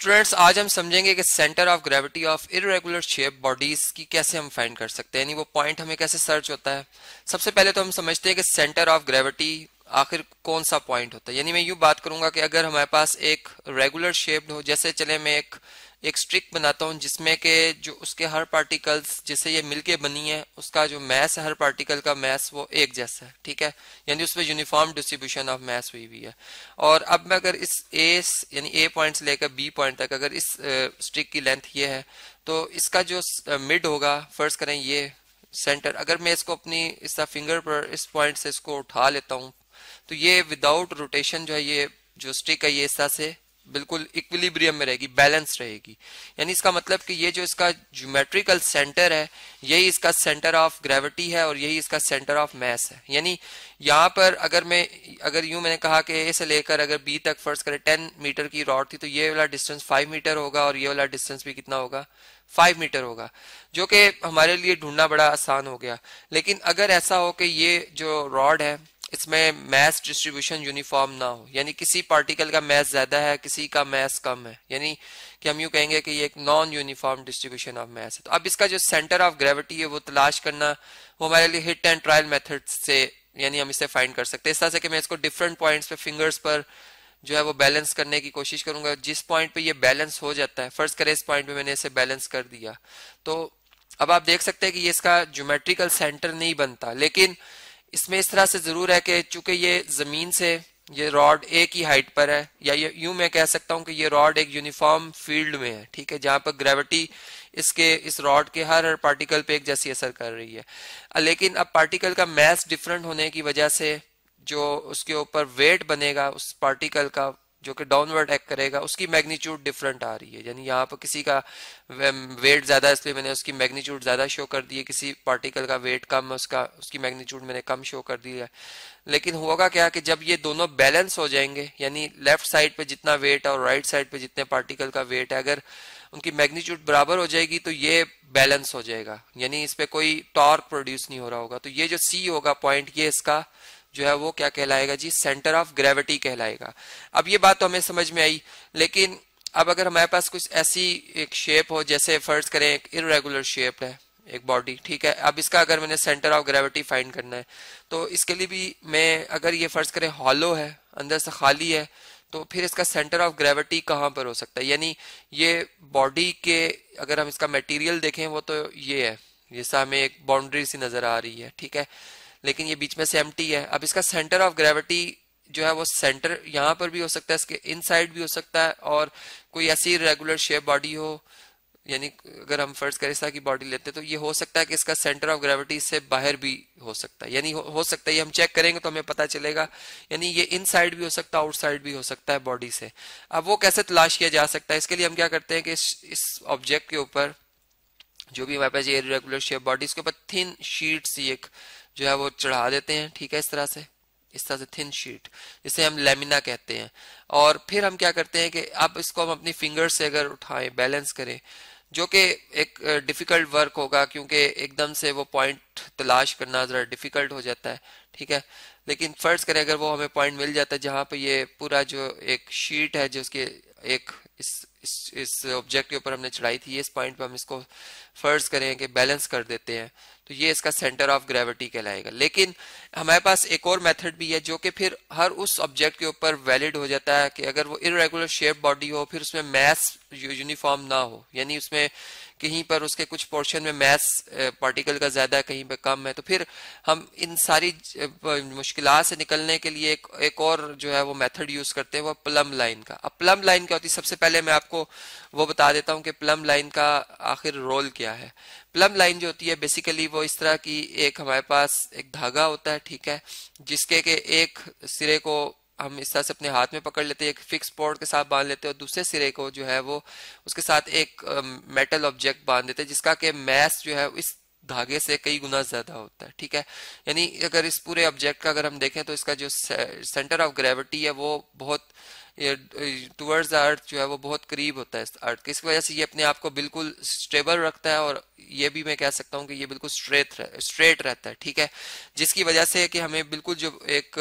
students आज हम समझेंगे कि centre of gravity of irregular shape bodies की कैसे हम फाइंड कर सकते हैं यानी वो पॉइंट हमें कैसे सर्च होता है सबसे पहले तो हम समझते हैं कि सेंटर ऑफ ग्रेविटी आखिर कौन सा पॉइंट होता है यानी मैं यू बात करूंगा कि अगर हमारे पास एक रेगुलर शेप्ड हो जैसे चले मैं एक एक स्ट्रिक बनाता हूँ जिसमें के जो उसके हर पार्टिकल्स जिससे ये मिलके बनी है उसका जो मैस है हर पार्टिकल का मैस वो एक जैसा है ठीक है यानी उसमें यूनिफॉर्म डिस्ट्रीब्यूशन ऑफ मैस हुई हुई है और अब मैं अगर इस ए यानी ए पॉइंट लेकर बी पॉइंट तक अगर इस स्ट्रिक की लेंथ ये है तो इसका जो मिड होगा फर्ज करें ये सेंटर अगर मैं इसको अपनी इस फिंगर पर इस पॉइंट से इसको उठा लेता हूँ तो ये विदाउट रोटेशन जो है ये जो स्टिक है ये इस तरह से बिल्कुल इक्विलिब्रियम में रहेगी बैलेंस रहेगी यानी इसका मतलब कि ये जो इसका ज्योमेट्रिकल सेंटर है यही इसका सेंटर ऑफ ग्रेविटी है और यही इसका सेंटर ऑफ मैस है यानी यहाँ पर अगर मैं अगर यूं मैंने कहा कि ए से लेकर अगर बी तक फर्स्ट करें टेन मीटर की रॉड थी तो ये वाला डिस्टेंस फाइव मीटर होगा और ये वाला डिस्टेंस भी कितना होगा फाइव मीटर होगा जो कि हमारे लिए ढूंढना बड़ा आसान हो गया लेकिन अगर ऐसा हो कि ये जो रॉड है इसमें मैस डिस्ट्रीब्यूशन यूनिफॉर्म ना हो यानी किसी पार्टिकल का मैस ज्यादा है किसी का मैस कम है यानी कि हम यू कहेंगे कि ये एक non uniform distribution of mass है तो अब इसका जो सेंटर ऑफ ग्रेविटी है वो तलाश करना वो हमारे लिए हिट एंड ट्रायल मेथड से यानी हम इसे फाइंड कर सकते हैं इस तरह से कि मैं इसको डिफरेंट पॉइंट पे फिंगर्स पर जो है वो बैलेंस करने की कोशिश करूंगा जिस पॉइंट पे ये बैलेंस हो जाता है फर्स्ट करें इस पॉइंट पे मैंने इसे बैलेंस कर दिया तो अब आप देख सकते हैं कि ये इसका ज्योमेट्रिकल सेंटर नहीं बनता लेकिन इसमें इस तरह से ज़रूर है कि चूंकि ये ज़मीन से ये रॉड एक ही हाइट पर है या ये यूं मैं कह सकता हूं कि ये रॉड एक यूनिफॉर्म फील्ड में है ठीक है जहां पर ग्रेविटी इसके इस रॉड के हर हर पार्टिकल पे एक जैसी असर कर रही है लेकिन अब पार्टिकल का मैस डिफरेंट होने की वजह से जो उसके ऊपर वेट बनेगा उस पार्टिकल का जो कि डाउनवर्ड एक्ट करेगा उसकी मैग्नीट्यूड डिफरेंट आ रही है यानी यहाँ पर किसी का वेट ज्यादा इसलिए मैंने उसकी मैग्नीट्यूड ज्यादा शो कर दी है किसी पार्टिकल का वेट कम उसका उसकी मैग्नीट्यूड मैंने कम शो कर दिया है लेकिन होगा क्या कि जब ये दोनों बैलेंस हो जाएंगे यानी लेफ्ट साइड पे जितना वेट है और राइट साइड पे जितने पार्टिकल का वेट है अगर उनकी मैग्नीट्यूड बराबर हो जाएगी तो ये बैलेंस हो जाएगा यानी इस पर कोई टॉर्क प्रोड्यूस नहीं हो रहा होगा तो ये जो सी होगा पॉइंट ये इसका जो है वो क्या कहलाएगा जी सेंटर ऑफ ग्रेविटी कहलाएगा अब ये बात तो हमें समझ में आई लेकिन अब अगर हमारे पास कुछ ऐसी एक शेप हो जैसे फर्ज करें एक इरेगुलर शेप है एक बॉडी ठीक है अब इसका अगर मैंने सेंटर ऑफ ग्रेविटी फाइंड करना है तो इसके लिए भी मैं अगर ये फर्ज करें हॉलो है अंदर से खाली है तो फिर इसका सेंटर ऑफ ग्रेविटी कहाँ पर हो सकता है यानी ये बॉडी के अगर हम इसका मटेरियल देखें वो तो ये है जैसा हमें एक बाउंड्री सी नजर आ रही है ठीक है लेकिन ये बीच में से एम है अब इसका सेंटर ऑफ ग्रेविटी जो है वो सेंटर यहाँ पर भी हो सकता है इसके इनसाइड भी हो सकता है और कोई ऐसी रेगुलर शेप बॉडी हो यानी अगर हम फर्ज करें की बॉडी लेते हैं तो ये हो सकता है कि इसका सेंटर ऑफ ग्रेविटी इससे बाहर भी हो सकता है यानी हो, हो सकता है ये हम चेक करेंगे तो हमें पता चलेगा यानी ये इनसाइड भी हो सकता है आउटसाइड भी हो सकता है बॉडी से अब वो कैसे तलाश किया जा सकता है इसके लिए हम क्या करते हैं कि इस ऑब्जेक्ट के ऊपर जो भी हमारे पास ये रेगुलर शेप बॉडी इसके ऊपर थिन शीट्स एक जो है वो चढ़ा देते हैं ठीक है इस तरह से इस तरह से थिन शीट जिसे हम लेमिना कहते हैं और फिर हम क्या करते हैं कि अब इसको हम अपनी फिंगर से अगर उठाएं बैलेंस करें जो कि एक डिफिकल्ट वर्क होगा क्योंकि एकदम से वो पॉइंट तलाश करना ज़रा डिफिकल्ट हो जाता है ठीक है लेकिन फर्ज करें अगर वो हमें पॉइंट मिल जाता है जहां पर ये पूरा जो एक शीट है जो उसके एक इस इस ऑब्जेक्ट के ऊपर हमने चढ़ाई थी इस पॉइंट पे हम इसको फर्ज करें कि बैलेंस कर देते हैं तो ये इसका सेंटर ऑफ ग्रेविटी कहलाएगा लेकिन हमारे पास एक और मेथड भी है जो कि फिर हर उस ऑब्जेक्ट के ऊपर वैलिड हो जाता है कि अगर वो इरेगुलर शेप बॉडी हो फिर उसमें मैस यूनिफॉर्म ना हो यानी उसमें कहीं पर उसके कुछ पोर्शन में मैस पार्टिकल का ज़्यादा कहीं पर कम है तो फिर हम इन सारी मुश्किल से निकलने के लिए एक, एक और जो है वो मेथड यूज़ करते हैं वो प्लम लाइन का अब प्लम लाइन क्या होती है सबसे पहले मैं आपको वो बता देता हूँ कि प्लम लाइन का आखिर रोल क्या है प्लम लाइन जो होती है बेसिकली वो इस तरह की एक हमारे पास एक धागा होता है ठीक है जिसके के एक सिरे को हम इस तरह से अपने हाथ में पकड़ लेते हैं एक फिक्स पॉड के साथ बांध लेते हैं और दूसरे सिरे को जो है वो उसके साथ एक मेटल um, ऑब्जेक्ट बांध देते हैं जिसका के मैस जो है इस धागे से कई गुना ज्यादा होता है ठीक है यानी अगर इस पूरे ऑब्जेक्ट का अगर हम देखें तो इसका जो सेंटर ऑफ ग्रेविटी है वो बहुत टूवर्ड्स द अर्थ जो है वो बहुत करीब होता है इस अर्थ के इसकी वजह से ये अपने आप को बिल्कुल स्टेबल रखता है और ये भी मैं कह सकता हूँ कि ये बिल्कुल स्ट्रेट स्ट्रेट रहता है ठीक है जिसकी वजह से कि हमें बिल्कुल जो एक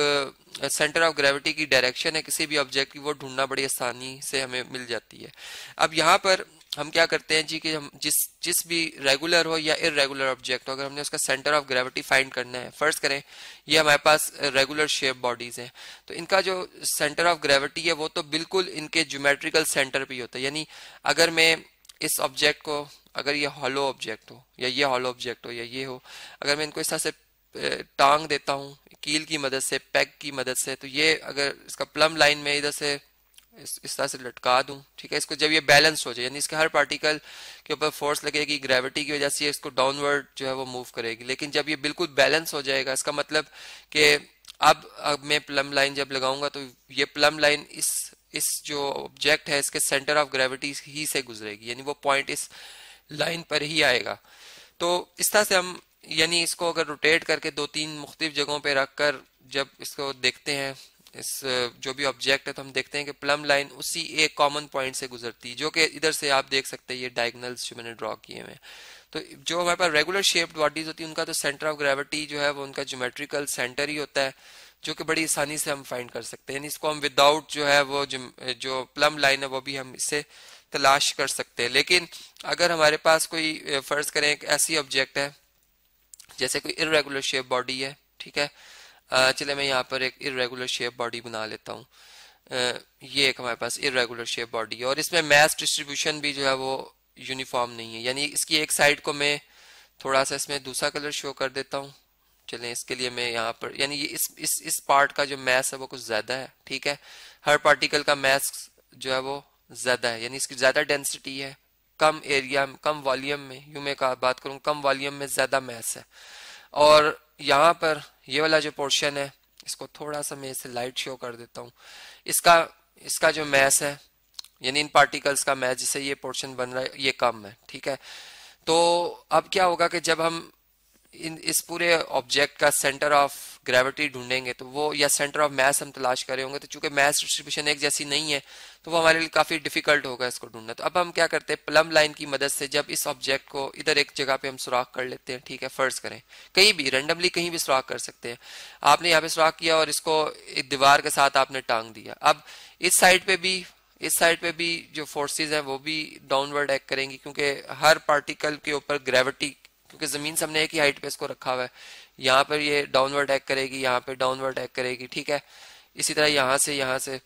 सेंटर ऑफ ग्रेविटी की डायरेक्शन है किसी भी ऑब्जेक्ट की वो ढूंढना बड़ी आसानी से हमें मिल जाती है अब यहाँ पर हम क्या करते हैं जी कि हम जिस जिस भी रेगुलर हो या इरेगुलर ऑब्जेक्ट हो अगर हमने उसका सेंटर ऑफ ग्रेविटी फाइंड करना है फर्स्ट करें ये हमारे पास रेगुलर शेप बॉडीज हैं तो इनका जो सेंटर ऑफ ग्रेविटी है वो तो बिल्कुल इनके ज्योमेट्रिकल सेंटर पे ही होता है यानी अगर मैं इस ऑब्जेक्ट को अगर ये हॉलो ऑब्जेक्ट हो या ये हॉलो ऑब्जेक्ट हो या ये हो अगर मैं इनको इस तरह से टांग देता हूँ कील की मदद से पैक की मदद से तो ये अगर इसका प्लम लाइन में इधर से इस तरह से लटका दूं ठीक है इसको जब ये बैलेंस हो जाए यानी इसके हर पार्टिकल के ऊपर फोर्स लगेगी ग्रेविटी की वजह से इसको डाउनवर्ड जो है वो मूव करेगी लेकिन जब ये बिल्कुल बैलेंस हो जाएगा इसका मतलब कि अब अब मैं प्लम लाइन जब लगाऊंगा तो ये प्लम लाइन इस इस जो ऑब्जेक्ट है इसके सेंटर ऑफ ग्रेविटी ही से गुजरेगी यानी वो पॉइंट इस लाइन पर ही आएगा तो इस तरह से हम यानी इसको अगर रोटेट करके दो तीन मुख्तलिफ जगहों पर रख कर जब इसको देखते हैं इस जो भी ऑब्जेक्ट है तो हम देखते हैं कि प्लम लाइन उसी एक कॉमन पॉइंट से गुजरती है जो कि इधर से आप देख सकते हैं ये डायगनल्स जो मैंने ड्रॉ किए हुए तो जो हमारे पास रेगुलर शेप्ड बॉडीज होती है उनका तो सेंटर ऑफ ग्रेविटी जो है वो उनका ज्योमेट्रिकल सेंटर ही होता है जो कि बड़ी आसानी से हम फाइंड कर सकते हैं इसको हम विदाउट जो है वो जो प्लम लाइन है वो भी हम इससे तलाश कर सकते हैं लेकिन अगर हमारे पास कोई फर्ज करें एक ऐसी ऑब्जेक्ट है जैसे कोई इरेगुलर शेप बॉडी है ठीक है चले मैं यहाँ पर एक इरेगुलर शेप बॉडी बना लेता हूँ ये एक हमारे पास इरेगुलर शेप बॉडी है और इसमें मैस डिस्ट्रीब्यूशन भी जो है वो यूनिफॉर्म नहीं है यानी इसकी एक साइड को मैं थोड़ा सा इसमें दूसरा कलर शो कर देता हूँ चलें इसके लिए मैं यहाँ पर यानी इस इस इस पार्ट का जो मैस है वो कुछ ज़्यादा है ठीक है हर पार्टिकल का मैस जो है वो ज़्यादा है यानी इसकी ज़्यादा डेंसिटी है कम एरिया कम वॉल्यूम में यू मैं बात करूँ कम वॉल्यूम में ज़्यादा मैस है और यहाँ पर ये वाला जो पोर्शन है इसको थोड़ा सा मैं इसे लाइट शो कर देता हूँ इसका इसका जो मैस है यानी इन पार्टिकल्स का मैस जिससे ये पोर्शन बन रहा है ये कम है ठीक है तो अब क्या होगा कि जब हम इन इस पूरे ऑब्जेक्ट का सेंटर ऑफ ग्रेविटी ढूंढेंगे तो वो या सेंटर ऑफ मैस हम तलाश कर रहे होंगे तो चूंकि मैस डिस्ट्रीब्यूशन एक जैसी नहीं है तो वो हमारे लिए काफी डिफिकल्ट होगा इसको ढूंढना तो अब हम क्या करते हैं प्लम लाइन की मदद से जब इस ऑब्जेक्ट को इधर एक जगह पे हम सुराख कर लेते हैं ठीक है फर्ज करें कहीं भी रेंडमली कहीं भी सुराख कर सकते हैं आपने यहाँ पे सुराख किया और इसको एक दीवार के साथ आपने टांग दिया अब इस साइड पे भी इस साइड पे भी जो फोर्सेस हैं वो भी डाउनवर्ड एक्ट करेंगी क्योंकि हर पार्टिकल के ऊपर ग्रेविटी क्योंकि जमीन हमने एक ही हाइट पे इसको रखा हुआ है यहाँ पर ये डाउनवर्ड एक्ट करेगी यहाँ पे डाउनवर्ड एक्ट करेगी ठीक है इसी तरह यहाँ से यहाँ से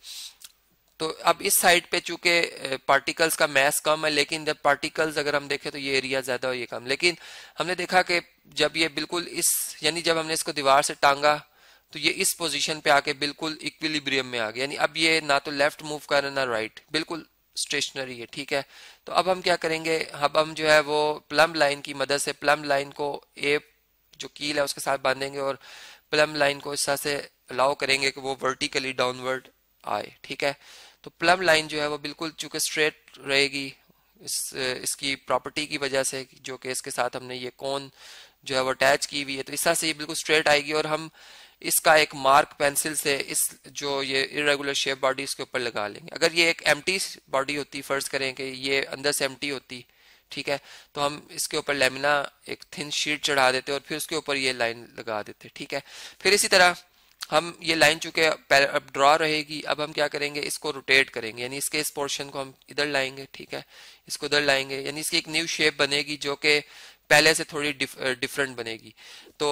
तो अब इस साइड पे चूंकि पार्टिकल्स का मैस कम है लेकिन जब पार्टिकल्स अगर हम देखें तो ये एरिया ज्यादा हो ये कम लेकिन हमने देखा कि जब ये बिल्कुल इस यानी जब हमने इसको दीवार से टांगा तो ये इस पोजीशन पे आके बिल्कुल इक्विलिब्रियम में आ गया यानी अब ये ना तो लेफ्ट मूव कर रहा ना राइट बिल्कुल स्टेशनरी है ठीक है तो अब हम क्या करेंगे अब हम जो है वो प्लम लाइन की मदद से प्लम लाइन को ए जो कील है उसके साथ बांधेंगे और प्लम लाइन को इस तरह से अलाउ करेंगे कि वो वर्टिकली डाउनवर्ड आए ठीक है तो प्लम लाइन जो है वो बिल्कुल चूंकि स्ट्रेट रहेगी इस इसकी प्रॉपर्टी की वजह से जो कि इसके साथ हमने ये कौन जो है वो अटैच की हुई है तो इस तरह से ये बिल्कुल स्ट्रेट आएगी और हम इसका एक मार्क पेंसिल से इस जो ये इरेगुलर शेप बॉडी इसके ऊपर लगा लेंगे अगर ये एक एम बॉडी होती फर्ज करें कि ये अंदर से एम होती ठीक है तो हम इसके ऊपर लेमिना एक थिन शीट चढ़ा देते और फिर उसके ऊपर ये लाइन लगा देते ठीक है फिर इसी तरह हम ये लाइन चूंकि अब ड्रॉ रहेगी अब हम क्या करेंगे इसको रोटेट करेंगे यानी इसके इस पोर्शन को हम इधर लाएंगे ठीक है इसको उधर लाएंगे यानी इसकी एक न्यू शेप बनेगी जो कि पहले से थोड़ी डिफ, डिफरेंट बनेगी तो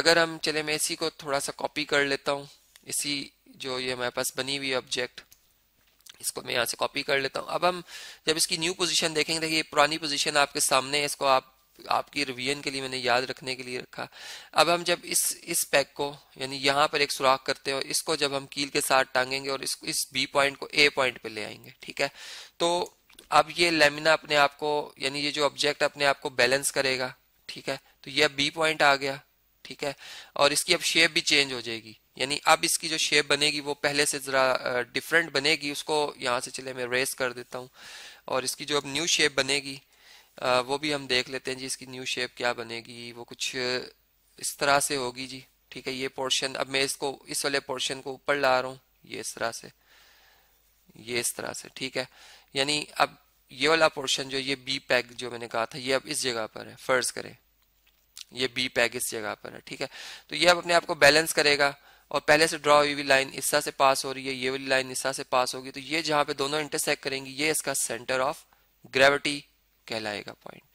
अगर हम चले मैं इसी को थोड़ा सा कॉपी कर लेता हूँ इसी जो ये हमारे पास बनी हुई ऑब्जेक्ट इसको मैं यहाँ से कॉपी कर लेता हूँ अब हम जब इसकी न्यू पोजीशन देखेंगे देखिए ये पुरानी पोजीशन आपके सामने है इसको आप आपकी रिवीजन के लिए मैंने याद रखने के लिए रखा अब हम जब इस इस पैक को यानी यहाँ पर एक सुराख करते हैं और इसको जब हम कील के साथ टांगेंगे और इसको इस बी पॉइंट को ए पॉइंट पे ले आएंगे ठीक है तो अब ये लेमिना अपने आप को यानी ये जो ऑब्जेक्ट अपने आप को बैलेंस करेगा ठीक है तो यह बी पॉइंट आ गया ठीक है और इसकी अब शेप भी चेंज हो जाएगी यानी अब इसकी जो शेप बनेगी वो पहले से ज़रा डिफरेंट बनेगी उसको यहाँ से चले मैं रेस कर देता हूँ और इसकी जो अब न्यू शेप बनेगी वो भी हम देख लेते हैं जी इसकी न्यू शेप क्या बनेगी वो कुछ इस तरह से होगी जी ठीक है ये पोर्शन अब मैं इसको इस वाले पोर्शन को ऊपर ला रहा हूँ ये इस तरह से ये इस तरह से ठीक है यानी अब ये वाला पोर्शन जो ये बी पैक जो मैंने कहा था ये अब इस जगह पर है फर्ज करें ये बी पैग इस जगह पर है ठीक है तो ये अब अपने आप को बैलेंस करेगा और पहले से ड्रॉ हुई हुई लाइन तरह से पास हो रही है ये वाली लाइन तरह से पास होगी तो ये जहां पे दोनों इंटरसेक्ट करेंगी ये इसका सेंटर ऑफ ग्रेविटी कहलाएगा पॉइंट